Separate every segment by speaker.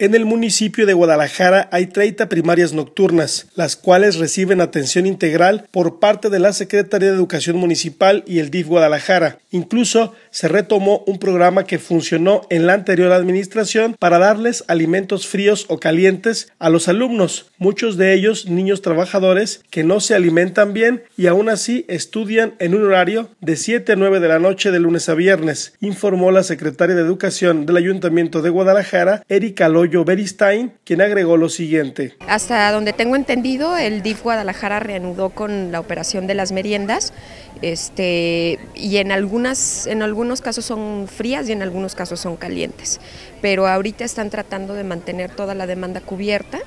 Speaker 1: En el municipio de Guadalajara hay 30 primarias nocturnas, las cuales reciben atención integral por parte de la Secretaría de Educación Municipal y el DIF Guadalajara. Incluso se retomó un programa que funcionó en la anterior administración para darles alimentos fríos o calientes a los alumnos, muchos de ellos niños trabajadores que no se alimentan bien y aún así estudian en un horario de 7 a 9 de la noche de lunes a viernes, informó la secretaria de Educación del Ayuntamiento de Guadalajara, Erika Loyo Beristain, quien agregó lo siguiente.
Speaker 2: Hasta donde tengo entendido, el DIF Guadalajara reanudó con la operación de las meriendas este, y en algunas, en algunas algunos casos son frías y en algunos casos son calientes, pero ahorita están tratando de mantener toda la demanda cubierta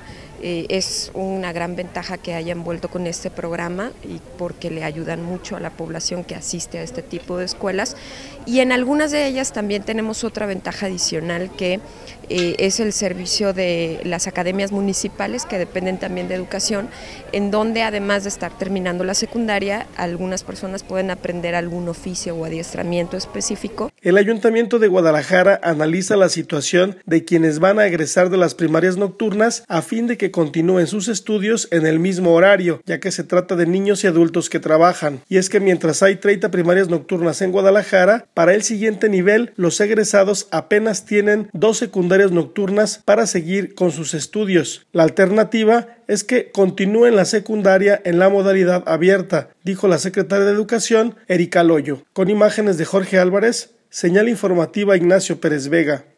Speaker 2: eh, es una gran ventaja que hayan vuelto con este programa y porque le ayudan mucho a la población que asiste a este tipo de escuelas. Y en algunas de ellas también tenemos otra ventaja adicional que eh, es el servicio de las academias municipales que dependen también de educación, en donde además de estar terminando la secundaria, algunas personas pueden aprender algún oficio o adiestramiento específico
Speaker 1: el Ayuntamiento de Guadalajara analiza la situación de quienes van a egresar de las primarias nocturnas a fin de que continúen sus estudios en el mismo horario, ya que se trata de niños y adultos que trabajan. Y es que mientras hay 30 primarias nocturnas en Guadalajara, para el siguiente nivel los egresados apenas tienen dos secundarias nocturnas para seguir con sus estudios. La alternativa es que continúen la secundaria en la modalidad abierta, dijo la secretaria de Educación, Erika Loyo. Con imágenes de Jorge Álvarez, Señal informativa Ignacio Pérez Vega.